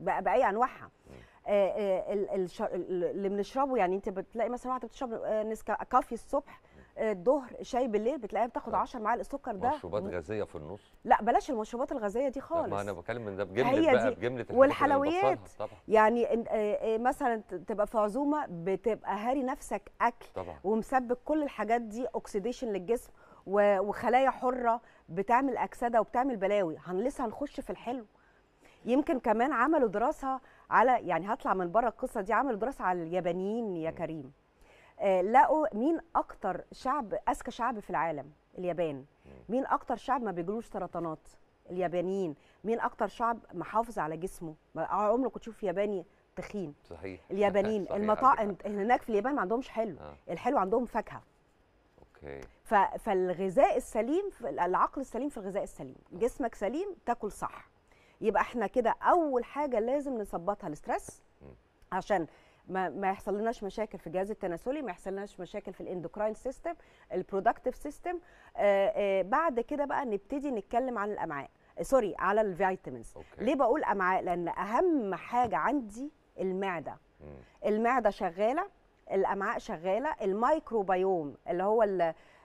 باي انواعها اللي بنشربه يعني انت بتلاقي مثلا واحده بتشرب كافي الصبح الظهر شاي بالليل بتلاقيها بتاخد 10 طيب. معالق سكر ده مشروبات غازيه في النص لا بلاش المشروبات الغازيه دي خالص ما انا بتكلم من ده بجمله بقى دي. بجمله والحلويات يعني مثلا تبقى في عزومه بتبقى هاري نفسك اكل طبعا. ومسبب كل الحاجات دي اوكسيديشن للجسم وخلايا حره بتعمل اكسده وبتعمل بلاوي هن لسه هنخش في الحلو يمكن كمان عملوا دراسه على يعني هطلع من بره القصه دي عملوا دراسه على اليابانيين يا كريم آه لقوا مين اكتر شعب اذكى شعب في العالم اليابان مين اكتر شعب ما بيجلوش سرطانات اليابانيين مين اكتر شعب محافظ على جسمه عمرك كنت تشوف ياباني تخين صحيح اليابانيين المطاعم هناك في اليابان ما عندهمش حلو آه. الحلو عندهم فاكهه اوكي فالغذاء السليم العقل السليم في الغذاء السليم جسمك سليم تاكل صح يبقى احنا كده اول حاجه لازم نظبطها الاسترس عشان ما ما يحصل لناش مشاكل في الجهاز التناسلي ما يحصل لناش مشاكل في الاندوكراين سيستم البرودكتيف سيستم بعد كده بقى نبتدي نتكلم عن الامعاء سوري آه، على الفيتامينز أوكي. ليه بقول امعاء لان اهم حاجه عندي المعده مم. المعده شغاله الامعاء شغاله الميكروبيوم اللي هو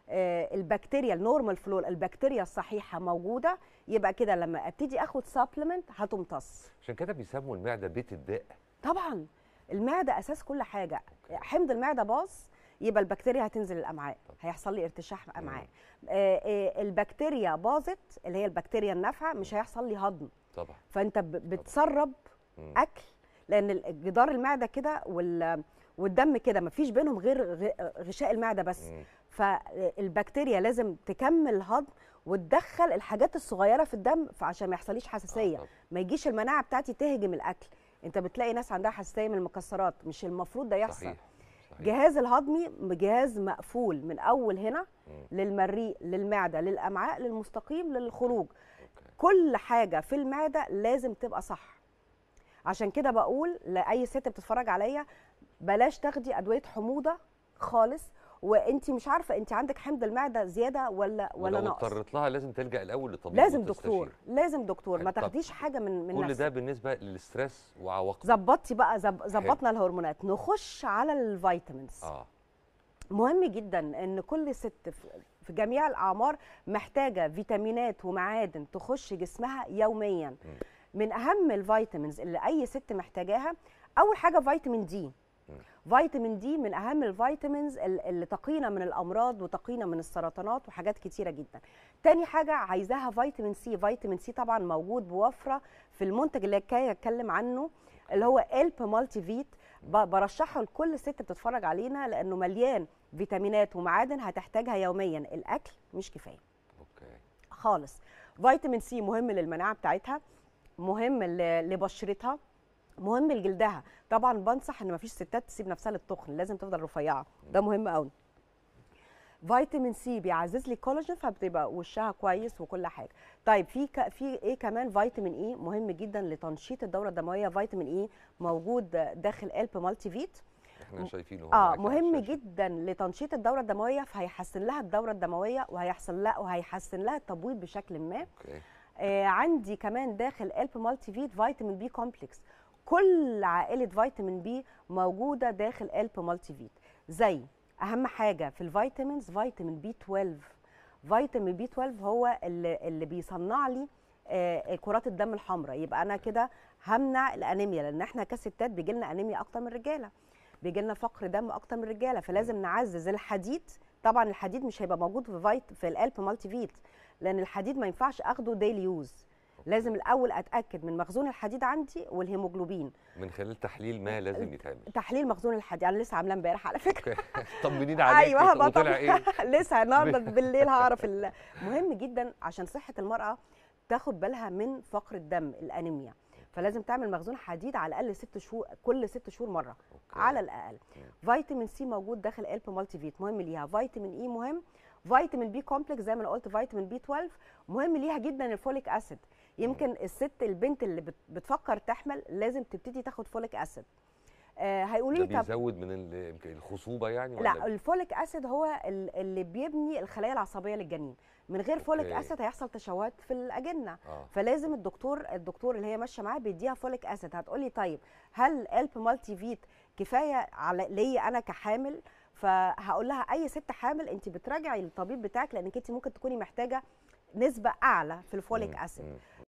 آه، البكتيريا النورمال فلور البكتيريا الصحيحه موجوده يبقى كده لما ابتدي اخد سبلمنت هتمتص عشان كده بيسموا المعده بيت الداء طبعا المعده اساس كل حاجه أوكي. حمض المعده باظ يبقى البكتيريا هتنزل الامعاء هيحصل لي ارتشاح امعاء آه، آه، البكتيريا باظت اللي هي البكتيريا النافعه مش هيحصل لي هضم طبعا فانت بتسرب طبعا. اكل لان جدار المعده كده وال والدم كده مفيش بينهم غير غشاء المعده بس مم. فالبكتيريا لازم تكمل هضم وتدخل الحاجات الصغيره في الدم عشان ما يحصليش آه، حساسيه ما يجيش المناعه بتاعتي تهجم الاكل انت بتلاقي ناس عندها حساسيه من المكسرات مش المفروض ده يحصل صحيح. صحيح. جهاز الهضمي جهاز مقفول من اول هنا م. للمريء للمعده للامعاء للمستقيم للخروج أوكي. كل حاجه في المعده لازم تبقى صح عشان كده بقول لاي ست بتتفرج عليا بلاش تاخدي ادويه حموضه خالص وانت مش عارفه انت عندك حمض المعده زياده ولا ولا ناقص اضطرت لها لازم تلجا الاول للطبيب لازم دكتور لازم دكتور ما يعني تاخديش حاجه من من كل نفسك. ده بالنسبه للستريس وعواقبه ظبطتي بقى ظبطنا الهرمونات نخش على الفيتامينز اه مهم جدا ان كل ست في جميع الاعمار محتاجه فيتامينات ومعادن تخش جسمها يوميا م. من اهم الفيتامينز اللي اي ست محتاجاها اول حاجه فيتامين دي فيتامين دي من اهم الفيتامينز اللي تقينا من الامراض وتقينا من السرطانات وحاجات كتيره جدا تاني حاجه عايزاها فيتامين سي فيتامين سي طبعا موجود بوفره في المنتج اللي كان اتكلم عنه اللي هو الب مالتي فيت برشحه لكل ست بتتفرج علينا لانه مليان فيتامينات ومعادن هتحتاجها يوميا الاكل مش كفايه اوكي خالص فيتامين سي مهم للمناعه بتاعتها مهم لبشرتها مهم لجلدها طبعا بنصح ان مفيش ستات تسيب نفسها للتخن لازم تفضل رفيعه ده مهم قوي فيتامين سي بيعزز لي الكولاجين فبتبقى وشها كويس وكل حاجه طيب في ك... في ايه كمان فيتامين اي مهم جدا لتنشيط الدوره الدمويه فيتامين اي موجود داخل قلب مالتي فيت احنا شايفينه اه يعني، مهم جدا لتنشيط الدوره الدمويه فهيحسن لها الدوره الدمويه وهيحسن لها وهيحسن لها التبويض بشكل ما أوكي. آه عندي كمان داخل قلب مالتي فيت فيتامين بي كومبلكس كل عائله فيتامين بي موجوده داخل قلب مالتي فيت زي اهم حاجه في الفيتامينز فيتامين بي 12 فيتامين بي 12 هو اللي, اللي بيصنع لي آه، كرات الدم الحمراء يبقى انا كده همنع الانيميا لان احنا كستات بيجي لنا انيميا اكتر من الرجاله بيجي لنا فقر دم اكتر من الرجاله فلازم نعزز الحديد طبعا الحديد مش هيبقى موجود في في القلب مالتي فيت لان الحديد ما ينفعش اخده ديلي يوز لازم الاول اتاكد من مخزون الحديد عندي والهيموجلوبين من خلال تحليل ما لازم يتعمل تحليل مخزون الحديد انا لسه عاملاه امبارح على فكره طمنين عليك ايوه طلع ايه لسه النهارده بالليل هعرف مهم جدا عشان صحه المراه تاخد بالها من فقر الدم الانيميا فلازم تعمل مخزون حديد على الاقل ست شهور كل ست شهور مره أوكي. على الاقل أوكي. فيتامين سي موجود داخل الب مالتي فيت مهم ليها فيتامين اي مهم فيتامين بي كومبلكس زي ما انا قلت فيتامين بي 12 مهم ليها جدا الفوليك اسيد يمكن الست البنت اللي بتفكر تحمل لازم تبتدي تاخد فوليك اسيد هيقولي آه، هيقولوا لي طب بيزود من الخصوبه يعني ولا لا إيه؟ الفوليك اسيد هو اللي بيبني الخلايا العصبيه للجنين من غير فوليك اسيد هيحصل تشوهات في الاجنه آه. فلازم الدكتور الدكتور اللي هي ماشيه معاه بيديها فوليك اسيد هتقولي طيب هل الب مالتي فيت كفايه على ليا انا كحامل فهقول لها اي ست حامل انت بتراجعي الطبيب بتاعك لانك انت ممكن تكوني محتاجه نسبه اعلى في الفوليك اسيد